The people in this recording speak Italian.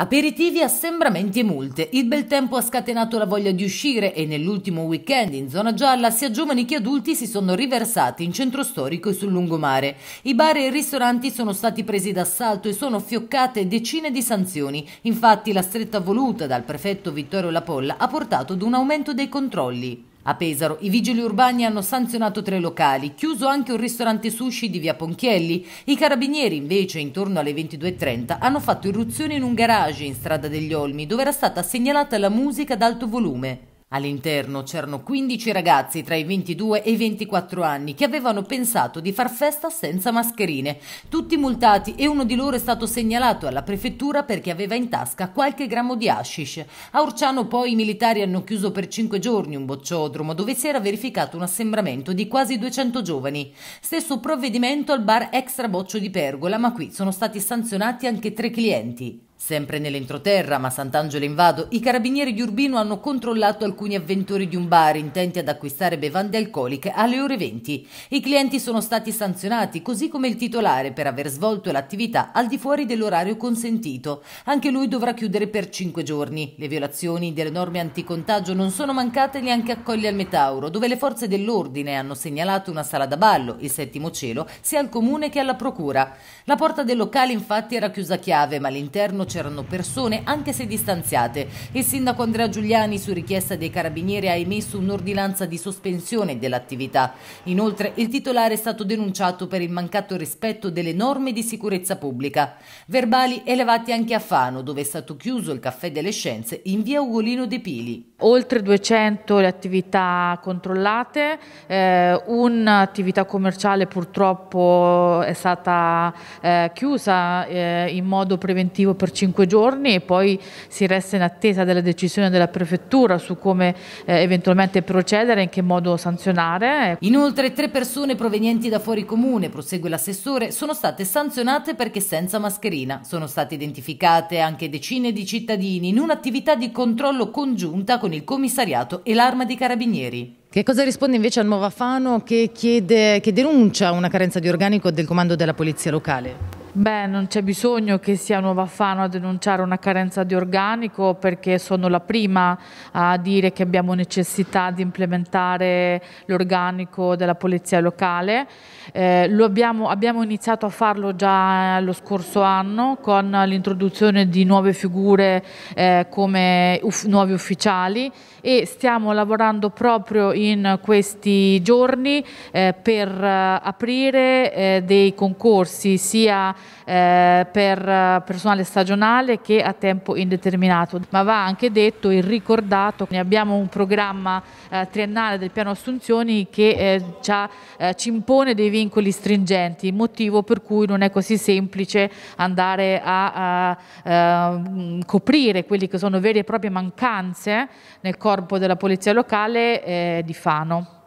Aperitivi, assembramenti e multe. Il bel tempo ha scatenato la voglia di uscire e nell'ultimo weekend in zona gialla sia giovani che adulti si sono riversati in centro storico e sul lungomare. I bar e i ristoranti sono stati presi d'assalto e sono fioccate decine di sanzioni. Infatti la stretta voluta dal prefetto Vittorio Lapolla ha portato ad un aumento dei controlli. A Pesaro i vigili urbani hanno sanzionato tre locali, chiuso anche un ristorante sushi di via Ponchielli. I carabinieri invece intorno alle 22.30 hanno fatto irruzione in un garage in strada degli Olmi dove era stata segnalata la musica ad alto volume. All'interno c'erano 15 ragazzi tra i 22 e i 24 anni che avevano pensato di far festa senza mascherine, tutti multati e uno di loro è stato segnalato alla prefettura perché aveva in tasca qualche grammo di hashish. A Urciano poi i militari hanno chiuso per 5 giorni un bocciodromo dove si era verificato un assembramento di quasi 200 giovani. Stesso provvedimento al bar Extra Boccio di Pergola, ma qui sono stati sanzionati anche tre clienti. Sempre nell'entroterra, ma Sant'Angelo in Vado, i carabinieri di Urbino hanno controllato alcuni avventori di un bar intenti ad acquistare bevande alcoliche alle ore 20. I clienti sono stati sanzionati, così come il titolare, per aver svolto l'attività al di fuori dell'orario consentito. Anche lui dovrà chiudere per 5 giorni. Le violazioni delle norme anticontagio non sono mancate neanche a Colli al Metauro, dove le forze dell'ordine hanno segnalato una sala da ballo, il settimo cielo, sia al comune che alla procura. La porta del locale infatti era chiusa a chiave, ma l'interno c'erano persone anche se distanziate. Il sindaco Andrea Giuliani su richiesta dei carabinieri ha emesso un'ordinanza di sospensione dell'attività. Inoltre il titolare è stato denunciato per il mancato rispetto delle norme di sicurezza pubblica. Verbali elevati anche a Fano dove è stato chiuso il caffè delle scienze in via Ugolino De Pili. Oltre 200 le attività controllate, eh, un'attività commerciale purtroppo è stata eh, chiusa eh, in modo preventivo per cinque giorni e poi si resta in attesa della decisione della prefettura su come eh, eventualmente procedere, e in che modo sanzionare. Inoltre tre persone provenienti da fuori comune, prosegue l'assessore, sono state sanzionate perché senza mascherina. Sono state identificate anche decine di cittadini in un'attività di controllo congiunta con il commissariato e l'arma dei carabinieri. Che cosa risponde invece al Nuova Fano che, chiede, che denuncia una carenza di organico del comando della polizia locale? Beh, non c'è bisogno che sia Nuova Fano a denunciare una carenza di organico perché sono la prima a dire che abbiamo necessità di implementare l'organico della polizia locale. Eh, abbiamo, abbiamo, iniziato a farlo già eh, lo scorso anno con l'introduzione di nuove figure eh, come uf, nuovi ufficiali e stiamo lavorando proprio in questi giorni eh, per eh, aprire eh, dei concorsi sia eh, per eh, personale stagionale che a tempo indeterminato, ma va anche detto e ricordato che abbiamo un programma eh, triennale del piano assunzioni che eh, già, eh, ci impone dei vincoli stringenti, motivo per cui non è così semplice andare a, a, a mm, coprire quelli che sono vere e proprie mancanze nel corpo della polizia locale di Fano.